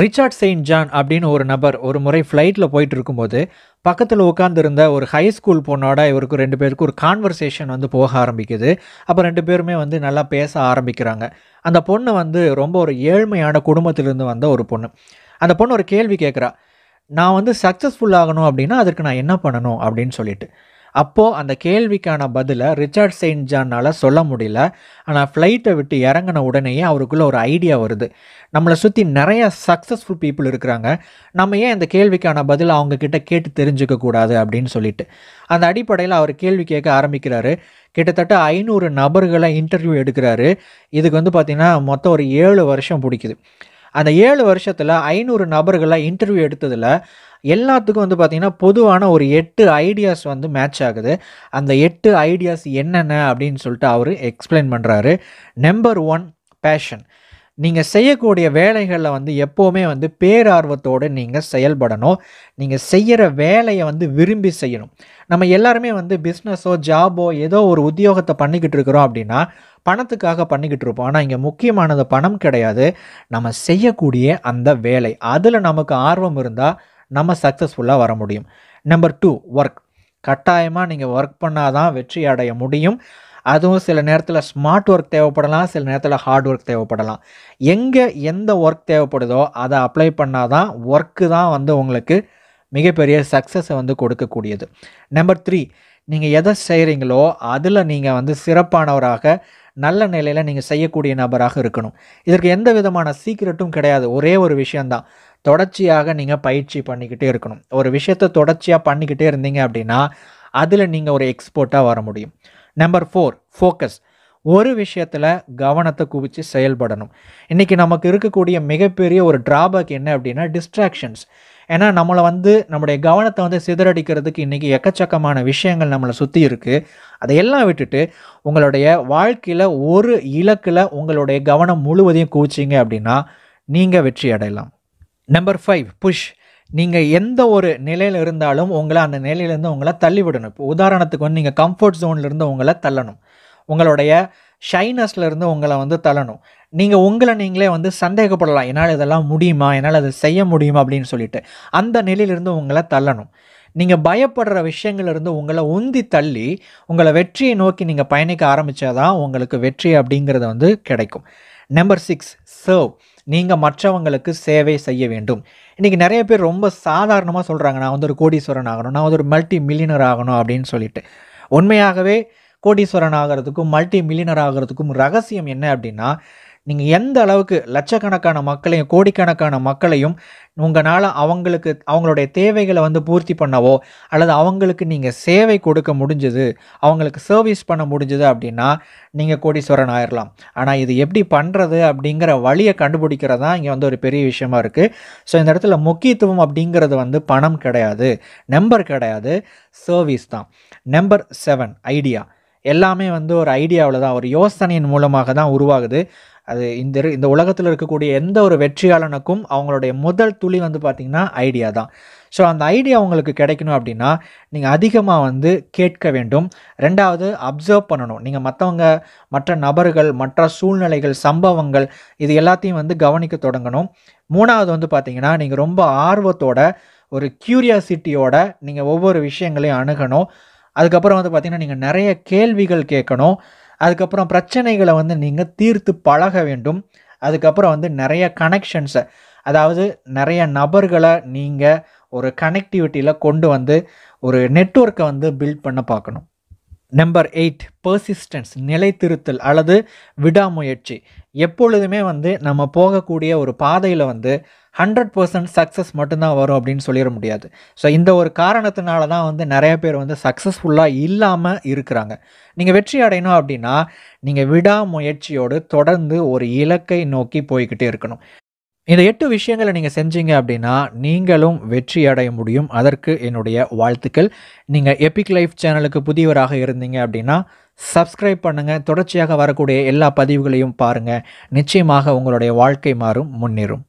Richard Saint John அப்படின்னு ஒரு நபர் ஒரு முறை ஃப்ளைட்டில் போயிட்டு இருக்கும்போது பக்கத்தில் உட்காந்துருந்த ஒரு ஹை ஸ்கூல் பொண்ணோட இவருக்கு ரெண்டு பேருக்கு ஒரு கான்வர்சேஷன் வந்து போக ஆரம்பிக்குது அப்போ ரெண்டு பேருமே வந்து நல்லா பேச ஆரம்பிக்கிறாங்க அந்த பொண்ணு வந்து ரொம்ப ஒரு ஏழ்மையான குடும்பத்திலேருந்து வந்த ஒரு பொண்ணு அந்த பொண்ணு ஒரு கேள்வி கேட்குறா நான் வந்து சக்ஸஸ்ஃபுல் ஆகணும் அப்படின்னா அதற்கு நான் என்ன பண்ணணும் அப்படின்னு சொல்லிட்டு அப்போது அந்த கேள்விக்கான பதிலை ரிச்சர்ட் செயின்ட் ஜானால் சொல்ல முடியல ஆனால் ஃப்ளைட்டை விட்டு இறங்கின உடனேயே அவருக்குள்ளே ஒரு ஐடியா வருது நம்மளை சுற்றி நிறைய சக்ஸஸ்ஃபுல் பீப்புள் இருக்கிறாங்க நம்ம ஏன் இந்த கேள்விக்கான பதில் அவங்கக்கிட்ட கேட்டு தெரிஞ்சுக்கக்கூடாது அப்படின்னு சொல்லிட்டு அந்த அடிப்படையில் அவர் கேள்வி கேட்க ஆரம்பிக்கிறாரு கிட்டத்தட்ட ஐநூறு நபர்களை இன்டர்வியூ எடுக்கிறாரு இதுக்கு வந்து பார்த்திங்கன்னா மொத்தம் ஒரு ஏழு வருஷம் பிடிக்குது அந்த ஏழு வருஷத்தில் ஐநூறு நபர்களை இன்டர்வியூ எடுத்ததில் எல்லாத்துக்கும் வந்து பார்த்திங்கன்னா பொதுவான ஒரு எட்டு ஐடியாஸ் வந்து மேட்ச் ஆகுது அந்த எட்டு ஐடியாஸ் என்னென்ன அப்படின்னு சொல்லிட்டு அவர் எக்ஸ்பிளைன் பண்ணுறாரு நம்பர் ஒன் பேஷன் நீங்கள் செய்யக்கூடிய வேலைகளில் வந்து எப்போவுமே வந்து பேரார்வத்தோடு நீங்கள் செயல்படணும் நீங்கள் செய்கிற வேலையை வந்து விரும்பி செய்யணும் நம்ம எல்லாருமே வந்து பிஸ்னஸோ ஜாபோ ஏதோ ஒரு உத்தியோகத்தை பண்ணிக்கிட்டு இருக்கிறோம் அப்படின்னா பணத்துக்காக பண்ணிக்கிட்டு இருப்போம் ஆனால் இங்கே முக்கியமானது பணம் கிடையாது நம்ம செய்யக்கூடிய அந்த வேலை அதில் நமக்கு ஆர்வம் இருந்தால் நம்ம சக்ஸஸ்ஃபுல்லாக வர முடியும் நம்பர் டூ ஒர்க் கட்டாயமாக நீங்கள் ஒர்க் பண்ணால் தான் வெற்றி அடைய முடியும் அதுவும் சில நேரத்தில் ஸ்மார்ட் ஒர்க் தேவைப்படலாம் சில நேரத்தில் ஹார்ட் ஒர்க் தேவைப்படலாம் எங்கே எந்த ஒர்க் தேவைப்படுதோ அதை அப்ளை பண்ணால் தான் ஒர்க்கு தான் வந்து உங்களுக்கு மிகப்பெரிய சக்ஸஸை வந்து கொடுக்கக்கூடியது நம்பர் த்ரீ நீங்கள் எதை செய்கிறீங்களோ அதில் நீங்கள் வந்து சிறப்பானவராக நல்ல நிலையில் நீங்கள் செய்யக்கூடிய நபராக இருக்கணும் இதற்கு எந்த விதமான சீக்கிரட்டும் கிடையாது ஒரே ஒரு விஷயந்தான் தொடர்ச்சியாக நீங்கள் பயிற்சி பண்ணிக்கிட்டே இருக்கணும் ஒரு விஷயத்தை தொடர்ச்சியாக பண்ணிக்கிட்டே இருந்தீங்க அப்படின்னா அதில் நீங்கள் ஒரு எக்ஸ்போர்ட்டாக வர முடியும் நம்பர் ஃபோர் ஃபோக்கஸ் ஒரு விஷயத்தில் கவனத்தை குவித்து செயல்படணும் இன்றைக்கி நமக்கு இருக்கக்கூடிய மிகப்பெரிய ஒரு ட்ராபேக் என்ன அப்படின்னா டிஸ்ட்ராக்ஷன்ஸ் ஏன்னா நம்மளை வந்து நம்முடைய கவனத்தை வந்து சிதறடிக்கிறதுக்கு இன்றைக்கி எக்கச்சக்கமான விஷயங்கள் நம்மளை சுற்றி இருக்குது அதையெல்லாம் விட்டுட்டு உங்களுடைய வாழ்க்கையில் ஒரு இலக்கில் உங்களுடைய கவனம் முழுவதையும் குவிச்சிங்க அப்படின்னா நீங்கள் வெற்றி அடையலாம் நம்பர் ஃபைவ் புஷ் நீங்கள் எந்த ஒரு நிலையில் இருந்தாலும் உங்களை அந்த நிலையிலேருந்து உங்களை தள்ளிவிடணும் இப்போ உதாரணத்துக்கு வந்து நீங்கள் கம்ஃபர்ட் ஜோன்லேருந்து உங்களை தள்ளணும் உங்களுடைய ஷைனஸ்லேருந்து உங்களை வந்து தள்ளணும் நீங்கள் உங்களை நீங்களே வந்து சந்தேகப்படலாம் என்னால் இதெல்லாம் முடியுமா என்னால் அதை செய்ய முடியுமா அப்படின்னு சொல்லிட்டு அந்த நிலையிலிருந்து உங்களை தள்ளணும் நீங்கள் பயப்படுற விஷயங்கள்லேருந்து உங்களை உந்தி தள்ளி உங்களை வெற்றியை நோக்கி நீங்கள் பயணிக்க ஆரம்பித்தாதான் உங்களுக்கு வெற்றி அப்படிங்கிறது வந்து கிடைக்கும் நம்பர் சிக்ஸ் சர்வ் நீங்கள் மற்றவங்களுக்கு சேவை செய்ய வேண்டும் இன்றைக்கி நிறைய பேர் ரொம்ப சாதாரணமாக சொல்கிறாங்க நான் வந்து ஒரு கோடீஸ்வரன் ஆகணும் நான் வந்து ஒரு மல்டி மில்லியனர் ஆகணும் அப்படின்னு சொல்லிட்டு உண்மையாகவே கோடீஸ்வரன் ஆகிறதுக்கும் மல்டி மில்லியனர் ஆகிறதுக்கும் ரகசியம் என்ன அப்படின்னா நீங்கள் எந்த அளவுக்கு லட்சக்கணக்கான மக்களையும் கோடிக்கணக்கான மக்களையும் உங்களால் அவங்களுக்கு அவங்களுடைய தேவைகளை வந்து பூர்த்தி பண்ணவோ அல்லது அவங்களுக்கு நீங்கள் சேவை கொடுக்க முடிஞ்சது அவங்களுக்கு சர்வீஸ் பண்ண முடிஞ்சது அப்படின்னா நீங்கள் கோடீஸ்வரன் ஆயிடலாம் ஆனால் இது எப்படி பண்ணுறது அப்படிங்கிற வழியை கண்டுபிடிக்கிறது தான் இங்கே வந்து ஒரு பெரிய விஷயமா இருக்குது ஸோ இந்த இடத்துல முக்கியத்துவம் அப்படிங்கிறது வந்து பணம் கிடையாது நம்பர் கிடையாது சர்வீஸ் தான் நம்பர் செவன் ஐடியா எல்லாமே வந்து ஒரு ஐடியாவில் தான் ஒரு யோசனையின் மூலமாக தான் உருவாகுது அது இந்த இந்த உலகத்தில் இருக்கக்கூடிய எந்த ஒரு வெற்றியாளனுக்கும் அவங்களுடைய முதல் துளி வந்து பார்த்திங்கன்னா ஐடியா தான் ஸோ அந்த ஐடியா உங்களுக்கு கிடைக்கணும் அப்படின்னா நீங்கள் அதிகமாக வந்து கேட்க வேண்டும் ரெண்டாவது அப்சர்வ் பண்ணணும் நீங்கள் மற்றவங்க மற்ற நபர்கள் மற்ற சூழ்நிலைகள் சம்பவங்கள் இது எல்லாத்தையும் வந்து கவனிக்க தொடங்கணும் மூணாவது வந்து பார்த்திங்கன்னா நீங்கள் ரொம்ப ஆர்வத்தோட ஒரு க்யூரியாசிட்டியோட நீங்கள் ஒவ்வொரு விஷயங்களையும் அணுகணும் அதுக்கப்புறம் வந்து பார்த்திங்கன்னா நீங்கள் நிறைய கேள்விகள் கேட்கணும் அதுக்கப்புறம் பிரச்சனைகளை வந்து நீங்கள் தீர்த்து பழக வேண்டும் அதுக்கப்புறம் வந்து நிறைய கனெக்ஷன்ஸை அதாவது நிறைய நபர்களை நீங்கள் ஒரு கனெக்டிவிட்டியில் கொண்டு வந்து ஒரு நெட்ஒர்க்கை வந்து பில்ட் பண்ண பார்க்கணும் நம்பர் எயிட் பர்சிஸ்டன்ஸ் நிலைத்திருத்தல் அல்லது விடாமுயற்சி எப்பொழுதுமே வந்து நம்ம போகக்கூடிய ஒரு பாதையில் வந்து ஹண்ட்ரட் பர்சன்ட் சக்ஸஸ் மட்டும்தான் வரும் அப்படின்னு சொல்லிட முடியாது ஸோ இந்த ஒரு காரணத்தினால தான் வந்து நிறைய பேர் வந்து சக்ஸஸ்ஃபுல்லாக இல்லாமல் இருக்கிறாங்க நீங்கள் வெற்றி அடையணும் அப்படின்னா நீங்கள் விடாமுயற்சியோடு தொடர்ந்து ஒரு இலக்கை நோக்கி போய்கிட்டே இருக்கணும் இந்த எட்டு விஷயங்களை நீங்கள் செஞ்சீங்க அப்படின்னா நீங்களும் வெற்றி அடைய முடியும் அதற்கு என்னுடைய வாழ்த்துக்கள் நீங்கள் எபிக் லைஃப் சேனலுக்கு புதியவராக இருந்தீங்க அப்படின்னா சப்ஸ்கிரைப் பண்ணுங்கள் தொடர்ச்சியாக வரக்கூடிய எல்லா பதிவுகளையும் பாருங்கள் நிச்சயமாக உங்களுடைய வாழ்க்கை மாறும் முன்னேறும்